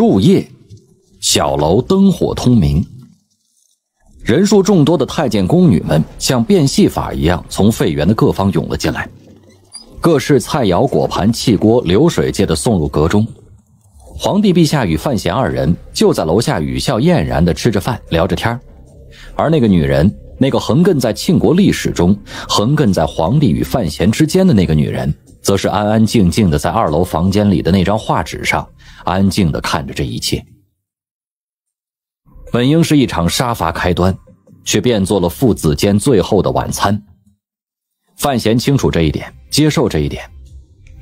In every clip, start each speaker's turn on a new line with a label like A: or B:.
A: 入夜，小楼灯火通明。人数众多的太监宫女们像变戏法一样从废园的各方涌了进来，各式菜肴、果盘、汽锅、流水皆的送入阁中。皇帝陛下与范闲二人就在楼下语笑晏然地吃着饭，聊着天而那个女人，那个横亘在庆国历史中、横亘在皇帝与范闲之间的那个女人。则是安安静静的在二楼房间里的那张画纸上，安静的看着这一切。本应是一场杀伐开端，却变作了父子间最后的晚餐。范闲清楚这一点，接受这一点。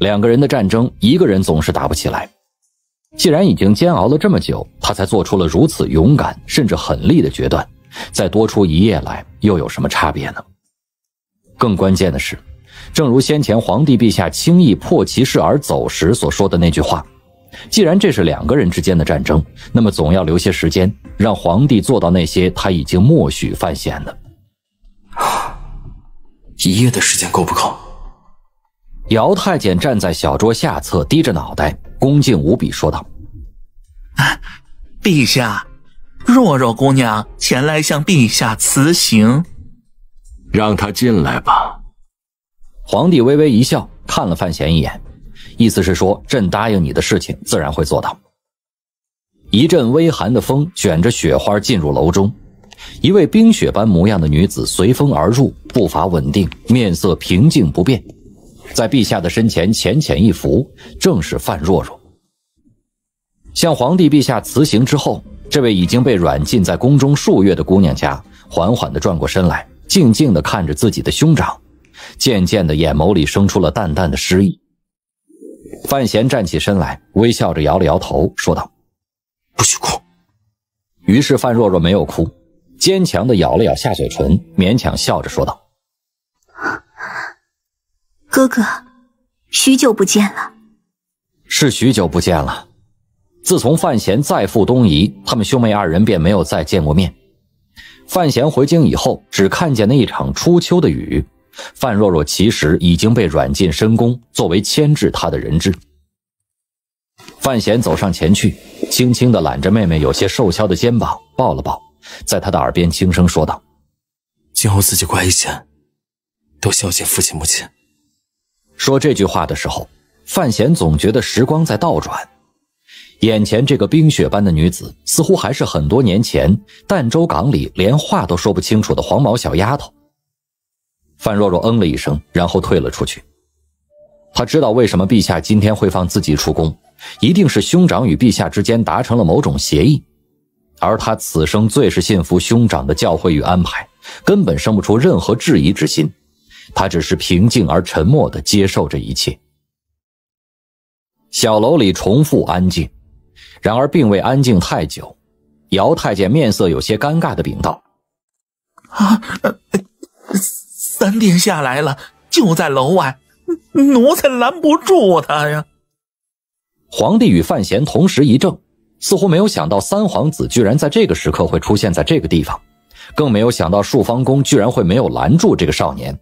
A: 两个人的战争，一个人总是打不起来。既然已经煎熬了这么久，他才做出了如此勇敢甚至狠厉的决断。再多出一夜来，又有什么差别呢？更关键的是。正如先前皇帝陛下轻易破其势而走时所说的那句话，既然这是两个人之间的战争，那么总要留些时间，让皇帝做到那些他已经默许范闲的。一夜的时间够不够？姚太监站在小桌下侧，低着脑袋，恭敬无比说道：“
B: 啊，陛下，若若姑娘前来向陛下辞行，让她进
A: 来吧。”皇帝微微一笑，看了范闲一眼，意思是说：“朕答应你的事情，自然会做到。”一阵微寒的风卷着雪花进入楼中，一位冰雪般模样的女子随风而入，步伐稳定，面色平静不变，在陛下的身前浅浅一伏，正是范若若。向皇帝陛下辞行之后，这位已经被软禁在宫中数月的姑娘家，缓缓地转过身来，静静地看着自己的兄长。渐渐的眼眸里生出了淡淡的诗意。范闲站起身来，微笑着摇了摇头，说道：“不许哭。”于是范若若没有哭，坚强地咬了咬下嘴唇，勉强笑着说道：“哥哥，许久不见了，是许久不见了。自从范闲再赴东夷，他们兄妹二人便没有再见过面。范闲回京以后，只看见那一场初秋的雨。”范若若其实已经被软禁深宫，作为牵制她的人质。范闲走上前去，轻轻地揽着妹妹有些瘦削的肩膀，抱了抱，在她的耳边轻声说道：“今后自己乖一些，多孝敬父亲母亲。”说这句话的时候，范闲总觉得时光在倒转，眼前这个冰雪般的女子，似乎还是很多年前儋州港里连话都说不清楚的黄毛小丫头。范若若嗯了一声，然后退了出去。他知道为什么陛下今天会放自己出宫，一定是兄长与陛下之间达成了某种协议。而他此生最是信服兄长的教诲与安排，根本生不出任何质疑之心。他只是平静而沉默的接受这一切。小楼里重复安静，然而并未安静太久。姚太监面色有些尴尬的禀道：“啊。”
B: 三
A: 殿下来了，就在楼外，奴才拦不住他呀。皇帝与范闲同时一怔，似乎没有想到三皇子居然在这个时刻会出现在这个地方，更没有想到淑方宫居然会没有拦住这个少年。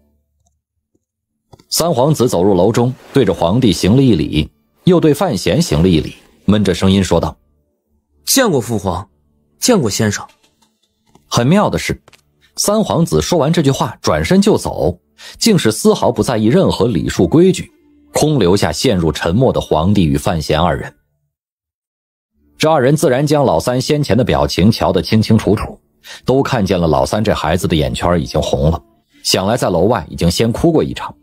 A: 三皇子走入楼中，对着皇帝行了一礼，又对范闲行了一礼，闷着声音说道：“见过父皇，见过先生。”很妙的是。三皇子说完这句话，转身就走，竟是丝毫不在意任何礼数规矩，空留下陷入沉默的皇帝与范闲二人。这二人自然将老三先前的表情瞧得清清楚楚，都看见了老三这孩子的眼圈已经红了，想来在楼外已经先哭过一场。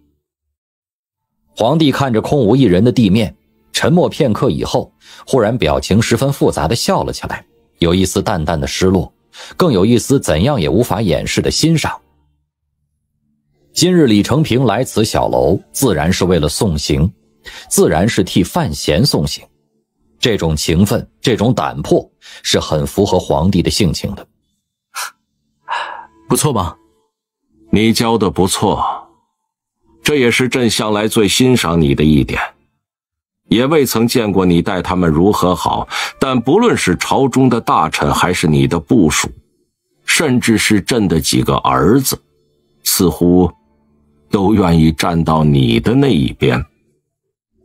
A: 皇帝看着空无一人的地面，沉默片刻以后，忽然表情十分复杂的笑了起来，有一丝淡淡的失落。更有一丝怎样也无法掩饰的欣赏。今日李成平来此小楼，自然是为了送行，自然是替范闲送行。这种情分，这种胆魄，是很符合皇帝的性情的。
B: 不错吧？你教的不错，这也是朕向来最欣赏你的一点。也未曾见过你待他们如何好，但不论是朝中的大臣，还是你的部属，甚至是朕的几个儿子，似乎都愿意站到你的那一边。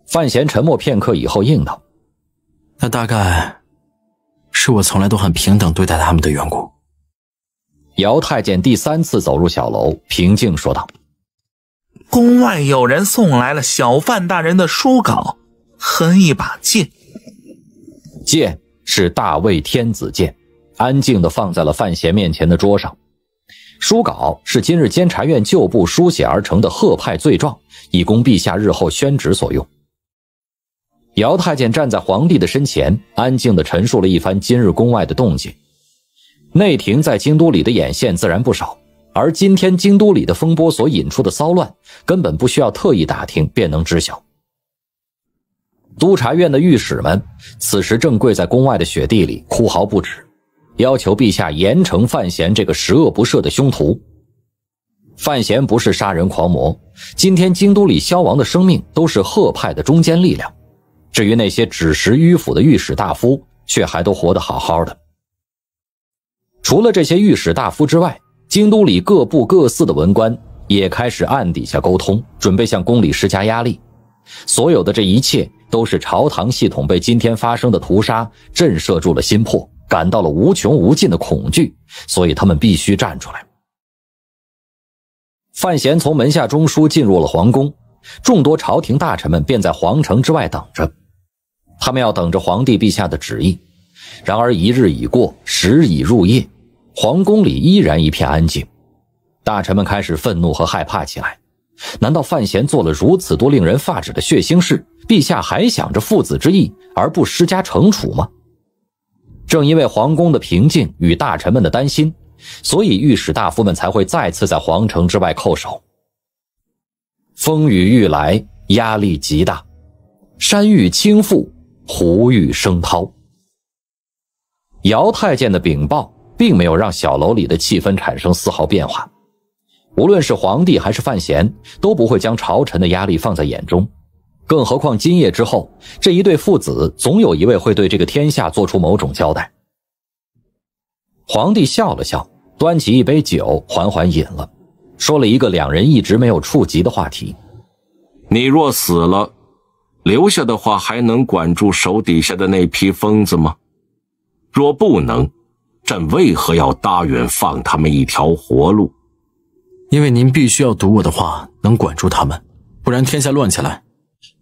B: 范闲沉默片刻
A: 以后应道：“
B: 那大概是我从来都很平等对待他
A: 们的缘故。”姚太监第三次走入小楼，平静说道：“
B: 宫外有人送来了小范大人的书稿。”哼
A: 一把剑，剑是大魏天子剑，安静的放在了范闲面前的桌上。书稿是今日监察院旧部书写而成的贺派罪状，以供陛下日后宣旨所用。姚太监站在皇帝的身前，安静的陈述了一番今日宫外的动静。内廷在京都里的眼线自然不少，而今天京都里的风波所引出的骚乱，根本不需要特意打听便能知晓。督察院的御史们此时正跪在宫外的雪地里哭嚎不止，要求陛下严惩范闲这个十恶不赦的凶徒。范闲不是杀人狂魔，今天京都里消亡的生命都是贺派的中坚力量。至于那些只识迂腐的御史大夫，却还都活得好好的。除了这些御史大夫之外，京都里各部各寺的文官也开始暗底下沟通，准备向宫里施加压力。所有的这一切。都是朝堂系统被今天发生的屠杀震慑住了心魄，感到了无穷无尽的恐惧，所以他们必须站出来。范闲从门下中书进入了皇宫，众多朝廷大臣们便在皇城之外等着，他们要等着皇帝陛下的旨意。然而一日已过，时已入夜，皇宫里依然一片安静，大臣们开始愤怒和害怕起来。难道范闲做了如此多令人发指的血腥事，陛下还想着父子之意而不施加惩处吗？正因为皇宫的平静与大臣们的担心，所以御史大夫们才会再次在皇城之外叩首。风雨欲来，压力极大，山欲倾覆，湖欲生涛。姚太监的禀报并没有让小楼里的气氛产生丝毫变化。无论是皇帝还是范闲，都不会将朝臣的压力放在眼中，更何况今夜之后，这一对父子总有一位会对这个天下做出某种交代。皇帝笑了笑，端起一杯酒，缓缓饮了，说了一个两人一直没有触及的话题：“
B: 你若死了，留下的话还能管住手底下的那批疯子吗？若不能，朕为何要答应放他们一条活路？”因为您必须要读我的话能管住他们，不然天下乱起来，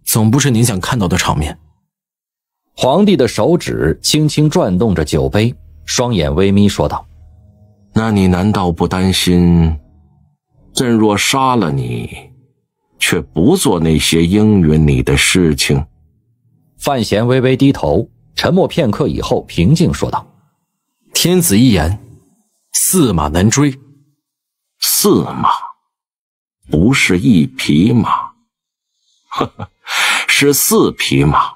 B: 总不是您想看到的场面。
A: 皇帝的手指轻轻转动着酒杯，双眼微眯，
B: 说道：“那你难道不担心？朕若杀了你，却不做那些应允你的事情？”范
A: 闲微微低头，沉默片刻以后，平静说道：“
B: 天子一言，驷马难追。”四马，不是一匹马，是四匹马。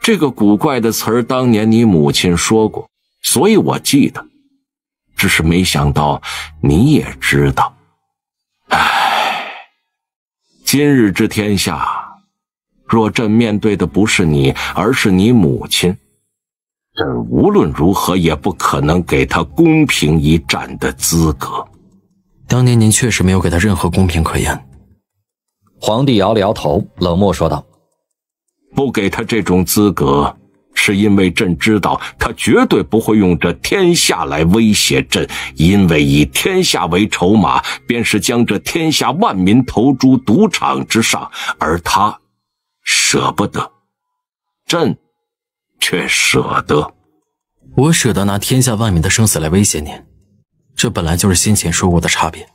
B: 这个古怪的词儿，当年你母亲说过，所以我记得。只是没想到你也知道。唉，今日之天下，若朕面对的不是你，而是你母亲，朕无论如何也不可能给她公平一战的资格。当年您确实没有给他任何公平可言。皇帝摇了摇头，冷漠说道：“不给他这种资格，是因为朕知道他绝对不会用这天下来威胁朕。因为以天下为筹码，便是将这天下万民投诸赌场之上，而他舍不得，朕却舍得。我舍得拿天下万民的生死来威胁您。”这本来就是先前说过的差别。